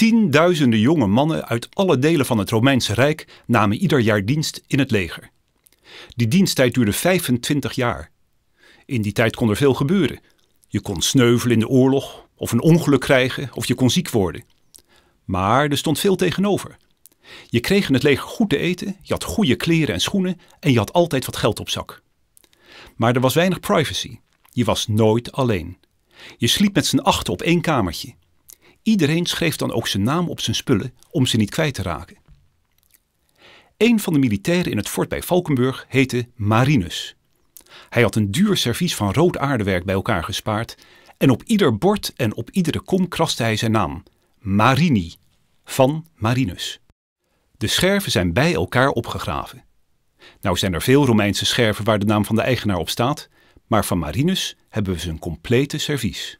Tienduizenden jonge mannen uit alle delen van het Romeinse Rijk namen ieder jaar dienst in het leger. Die diensttijd duurde 25 jaar. In die tijd kon er veel gebeuren. Je kon sneuvelen in de oorlog, of een ongeluk krijgen, of je kon ziek worden. Maar er stond veel tegenover. Je kreeg in het leger goed te eten, je had goede kleren en schoenen en je had altijd wat geld op zak. Maar er was weinig privacy. Je was nooit alleen. Je sliep met z'n achten op één kamertje. Iedereen schreef dan ook zijn naam op zijn spullen om ze niet kwijt te raken. Een van de militairen in het fort bij Valkenburg heette Marinus. Hij had een duur servies van rood aardewerk bij elkaar gespaard en op ieder bord en op iedere kom kraste hij zijn naam: Marini, van Marinus. De scherven zijn bij elkaar opgegraven. Nou zijn er veel Romeinse scherven waar de naam van de eigenaar op staat, maar van Marinus hebben we zijn complete servies.